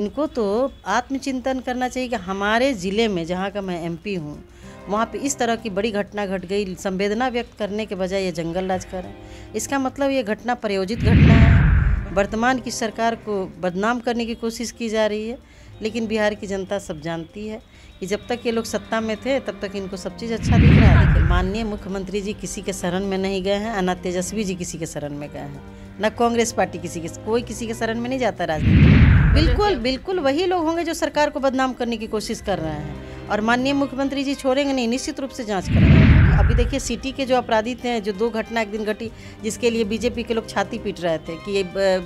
इनको तो आत्मचिंतन करना चाहिए कि हमारे ज़िले में जहाँ का मैं एमपी हूँ वहाँ पे इस तरह की बड़ी घटना घट गई संवेदना व्यक्त करने के बजाय ये जंगल राज कर रहे हैं इसका मतलब ये घटना प्रयोजित घटना है वर्तमान की सरकार को बदनाम करने की कोशिश की जा रही है लेकिन बिहार की जनता सब जानती है कि जब तक ये लोग सत्ता में थे तब तक इनको सब चीज़ अच्छा दिख रहा है माननीय मुख्यमंत्री जी किसी के शरण में नहीं गए हैं ना तेजस्वी जी किसी के शरण में गए हैं ना कांग्रेस पार्टी किसी के कोई किसी के शरण में नहीं जाता राजनीति बिल्कुल बिल्कुल वही लोग होंगे जो सरकार को बदनाम करने की कोशिश कर रहे हैं और माननीय मुख्यमंत्री जी छोड़ेंगे नहीं निश्चित रूप से जांच करेंगे अभी देखिए सिटी के जो अपराधी थे जो दो घटना एक दिन घटी जिसके लिए बीजेपी के लोग छाती पीट रहे थे कि ये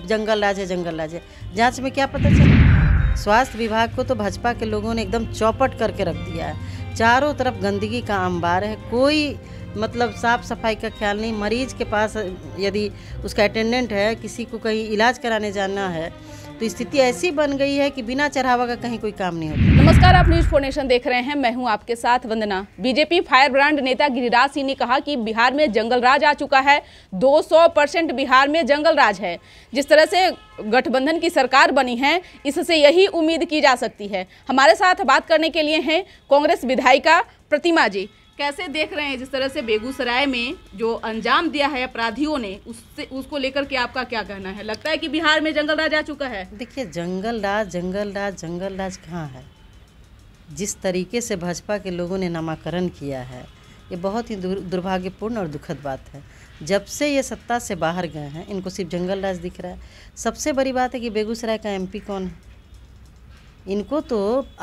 जंगल राज है जंगल राज है जाँच में क्या पता चला स्वास्थ्य विभाग को तो भाजपा के लोगों ने एकदम चौपट करके रख दिया है चारों तरफ गंदगी का अंबार है कोई मतलब साफ सफाई का ख्याल नहीं मरीज के पास यदि उसका अटेंडेंट है किसी को कहीं इलाज कराने जाना है तो स्थिति ऐसी बन गई है कि बिना चढ़ावा का कहीं कोई काम नहीं होता नमस्कार आप न्यूज फोर्नेशन देख रहे हैं मैं हूं आपके साथ वंदना बीजेपी फायर ब्रांड नेता गिरिराज सिंह ने कहा कि बिहार में जंगल राज आ चुका है 200 परसेंट बिहार में जंगल राज है जिस तरह से गठबंधन की सरकार बनी है इससे यही उम्मीद की जा सकती है हमारे साथ बात करने के लिए है कांग्रेस विधायिका प्रतिमा जी कैसे देख रहे हैं जिस तरह से बेगूसराय में जो अंजाम दिया है अपराधियों ने उससे उसको लेकर के आपका क्या कहना है लगता है कि बिहार में जंगल राज आ चुका है देखिए जंगल राज जंगल राज जंगल राज कहाँ है जिस तरीके से भाजपा के लोगों ने नामाकरण किया है ये बहुत ही दुर्भाग्यपूर्ण और दुखद बात है जब से ये सत्ता से बाहर गए हैं इनको सिर्फ जंगल राज दिख रहा है सबसे बड़ी बात है कि बेगूसराय का एमपी कौन है इनको तो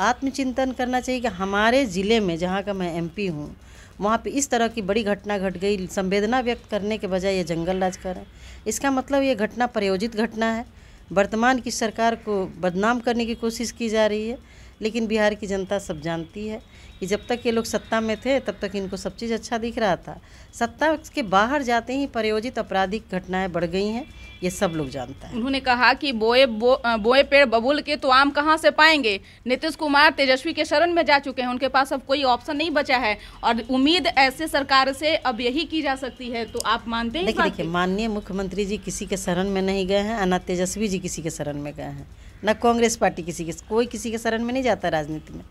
आत्मचिंतन करना चाहिए कि हमारे ज़िले में जहाँ का मैं एमपी हूँ वहाँ पे इस तरह की बड़ी घटना घट गई संवेदना व्यक्त करने के बजाय ये जंगल राज कर रहे हैं इसका मतलब ये घटना प्रयोजित घटना है वर्तमान की सरकार को बदनाम करने की कोशिश की जा रही है लेकिन बिहार की जनता सब जानती है कि जब तक ये लोग सत्ता में थे तब तक इनको सब चीज़ अच्छा दिख रहा था सत्ता के बाहर जाते ही प्रयोजित आपराधिक घटनाएं बढ़ गई हैं ये सब लोग जानता है उन्होंने कहा कि बोए बो, बोए पेड़ बबूल के तो आम कहाँ से पाएंगे नीतीश कुमार तेजस्वी के शरण में जा चुके हैं उनके पास अब कोई ऑप्शन नहीं बचा है और उम्मीद ऐसे सरकार से अब यही की जा सकती है तो आप मानते हैं देखिए देखिए माननीय मुख्यमंत्री जी किसी के शरण में नहीं गए हैं ना तेजस्वी जी किसी के शरण में गए हैं न कांग्रेस पार्टी किसी के कोई किसी के शरण में नहीं जाता राजनीति में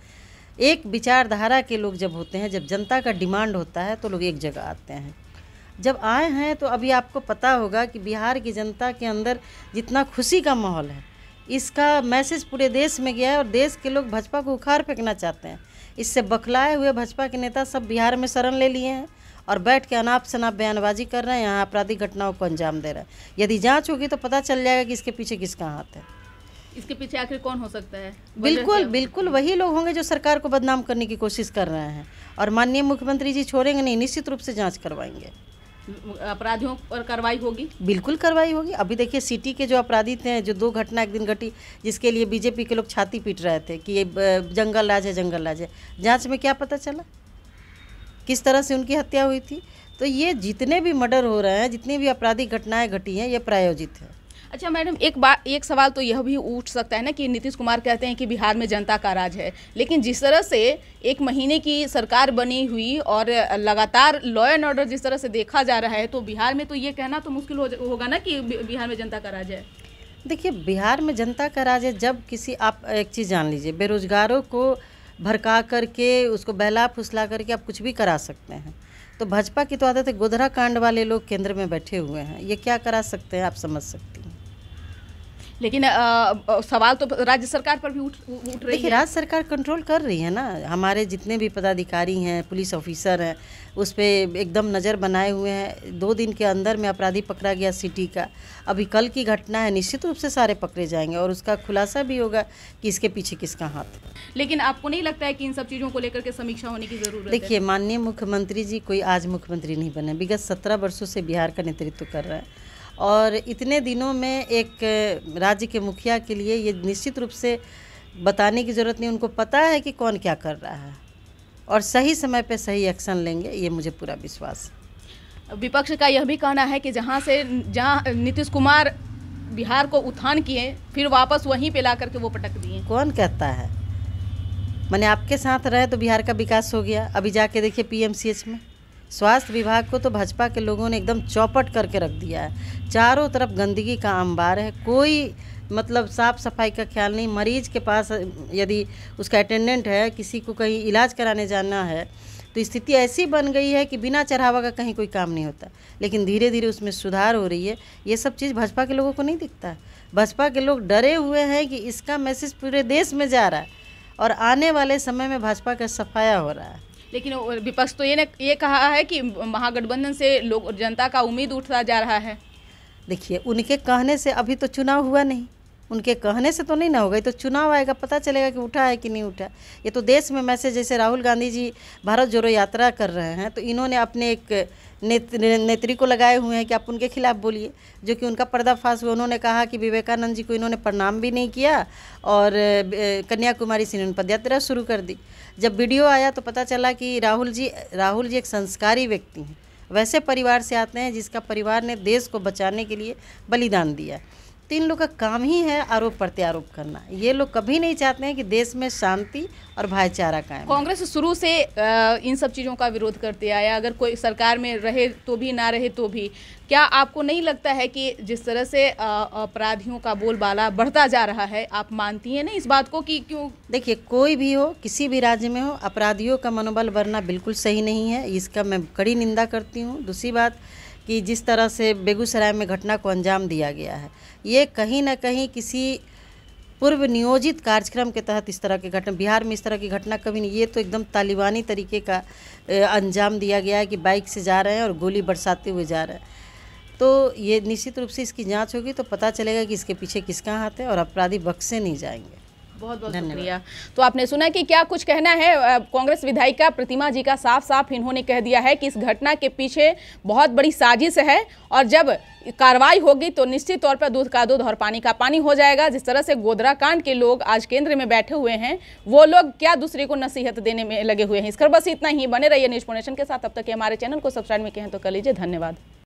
एक विचारधारा के लोग जब होते हैं जब जनता का डिमांड होता है तो लोग एक जगह आते हैं जब आए हैं तो अभी आपको पता होगा कि बिहार की जनता के अंदर जितना खुशी का माहौल है इसका मैसेज पूरे देश में गया है और देश के लोग भाजपा को उखाड़ फेंकना चाहते हैं इससे बखलाए हुए भाजपा के नेता सब बिहार में शरण ले लिए हैं और बैठ के अनाप शनाप बयानबाजी कर रहे हैं यहाँ आपराधिक घटनाओं को अंजाम दे रहे हैं यदि जाँच होगी तो पता चल जाएगा कि इसके पीछे किसका हाथ है इसके पीछे आखिर कौन हो सकता है बिल्कुल बिल्कुल वही लोग होंगे जो सरकार को बदनाम करने की कोशिश कर रहे हैं और माननीय मुख्यमंत्री जी छोड़ेंगे नहीं निश्चित रूप से जाँच करवाएंगे अपराधियों पर कार्रवाई होगी बिल्कुल कार्रवाई होगी अभी देखिए सिटी के जो अपराधी थे जो दो घटना एक दिन घटी जिसके लिए बीजेपी के लोग छाती पीट रहे थे कि ये जंगल राज है जंगल राज है जांच में क्या पता चला किस तरह से उनकी हत्या हुई थी तो ये जितने भी मर्डर हो रहे हैं जितनी भी आपराधिक घटनाएं घटी हैं ये प्रायोजित है अच्छा मैडम एक बात एक सवाल तो यह भी उठ सकता है ना कि नीतीश कुमार कहते हैं कि बिहार में जनता का राज है लेकिन जिस तरह से एक महीने की सरकार बनी हुई और लगातार लॉ एंड ऑर्डर जिस तरह से देखा जा रहा है तो बिहार में तो ये कहना तो मुश्किल हो, होगा ना कि बिहार में जनता का राज है देखिए बिहार में जनता का राज है जब किसी आप एक चीज़ जान लीजिए बेरोजगारों को भड़का करके उसको बहला फुसला करके आप कुछ भी करा सकते हैं तो भाजपा की तो आदत है गोधरा कांड वाले लोग केंद्र में बैठे हुए हैं ये क्या करा सकते हैं आप समझ सकते हैं लेकिन आ, सवाल तो राज्य सरकार पर भी उठ उठ रही है राज्य सरकार कंट्रोल कर रही है ना हमारे जितने भी पदाधिकारी हैं पुलिस ऑफिसर हैं उस पर एकदम नज़र बनाए हुए हैं दो दिन के अंदर में अपराधी पकड़ा गया सिटी का अभी कल की घटना है निश्चित रूप से सारे पकड़े जाएंगे और उसका खुलासा भी होगा कि इसके पीछे किसका हाथ लेकिन आपको नहीं लगता है कि इन सब चीज़ों को लेकर के समीक्षा होने की जरूरत देखिए माननीय मुख्यमंत्री जी कोई आज मुख्यमंत्री नहीं बने विगत सत्रह वर्षों से बिहार का नेतृत्व कर रहे हैं और इतने दिनों में एक राज्य के मुखिया के लिए ये निश्चित रूप से बताने की ज़रूरत नहीं उनको पता है कि कौन क्या कर रहा है और सही समय पे सही एक्शन लेंगे ये मुझे पूरा विश्वास है विपक्ष का यह भी कहना है कि जहाँ से जहाँ नीतीश कुमार बिहार को उत्थान किए फिर वापस वहीं पे ला करके वो पटक दिए कौन कहता है मैंने आपके साथ रहे तो बिहार का विकास हो गया अभी जाके देखिए पीएमसीएच में स्वास्थ्य विभाग को तो भाजपा के लोगों ने एकदम चौपट करके रख दिया है चारों तरफ गंदगी का अंबार है कोई मतलब साफ सफाई का ख्याल नहीं मरीज के पास यदि उसका अटेंडेंट है किसी को कहीं इलाज कराने जाना है तो स्थिति ऐसी बन गई है कि बिना चढ़ावा का कहीं कोई काम नहीं होता लेकिन धीरे धीरे उसमें सुधार हो रही है ये सब चीज़ भाजपा के लोगों को नहीं दिखता भाजपा के लोग डरे हुए हैं कि इसका मैसेज पूरे देश में जा रहा है और आने वाले समय में भाजपा का सफाया हो रहा है लेकिन विपक्ष तो ये ने ये कहा है कि महागठबंधन से लोग जनता का उम्मीद उठता जा रहा है देखिए उनके कहने से अभी तो चुनाव हुआ नहीं उनके कहने से तो नहीं ना होगा ये तो चुनाव आएगा पता चलेगा कि उठा है कि नहीं उठा ये तो देश में मैसेज जैसे राहुल गांधी जी भारत जोड़ो यात्रा कर रहे हैं तो इन्होंने अपने एक नेत्री को लगाए हुए हैं कि आप उनके खिलाफ बोलिए जो कि उनका पर्दाफाश हुआ उन्होंने कहा कि विवेकानंद जी को इन्होंने प्रणाम भी नहीं किया और कन्याकुमारी से इन्होंने पदयात्रा शुरू कर दी जब वीडियो आया तो पता चला कि राहुल जी राहुल जी एक संस्कारी व्यक्ति हैं वैसे परिवार से आते हैं जिसका परिवार ने देश को बचाने के लिए बलिदान दिया तो इन लोग का काम ही है आरोप प्रत्यारोप करना ये लोग कभी नहीं चाहते हैं कि देश में शांति और भाईचारा कायम कांग्रेस शुरू से इन सब चीज़ों का विरोध करते आया अगर कोई सरकार में रहे तो भी ना रहे तो भी क्या आपको नहीं लगता है कि जिस तरह से अपराधियों का बोलबाला बढ़ता जा रहा है आप मानती हैं ना इस बात को कि क्यों देखिए कोई भी हो किसी भी राज्य में हो अपराधियों का मनोबल बढ़ना बिल्कुल सही नहीं है इसका मैं कड़ी निंदा करती हूँ दूसरी बात कि जिस तरह से बेगूसराय में घटना को अंजाम दिया गया है ये कहीं ना कहीं किसी पूर्व नियोजित कार्यक्रम के तहत इस तरह की घटना बिहार में इस तरह की घटना कभी नहीं ये तो एकदम तालिबानी तरीके का अंजाम दिया गया है कि बाइक से जा रहे हैं और गोली बरसाते हुए जा रहे हैं तो ये निश्चित रूप से इसकी जांच होगी तो पता चलेगा कि इसके पीछे किसका हाथ है और अपराधी बक्से नहीं जाएंगे बहुत बहुत शुक्रिया तो आपने सुना कि क्या कुछ कहना है कांग्रेस विधायिका प्रतिमा जी का साफ साफ इन्होंने कह दिया है कि इस घटना के पीछे बहुत बड़ी साजिश है और जब कार्रवाई होगी तो निश्चित तौर पर दूध का दूध और पानी का पानी हो जाएगा जिस तरह से गोधरा कांड के लोग आज केंद्र में बैठे हुए हैं वो लोग क्या दूसरे को नसीहत देने में लगे हुए हैं इस पर बस इतना ही बने रहिए न्यूज फोनेशन के साथ अब तक हमारे चैनल को सब्सक्राइब में कहें तो कर लीजिए धन्यवाद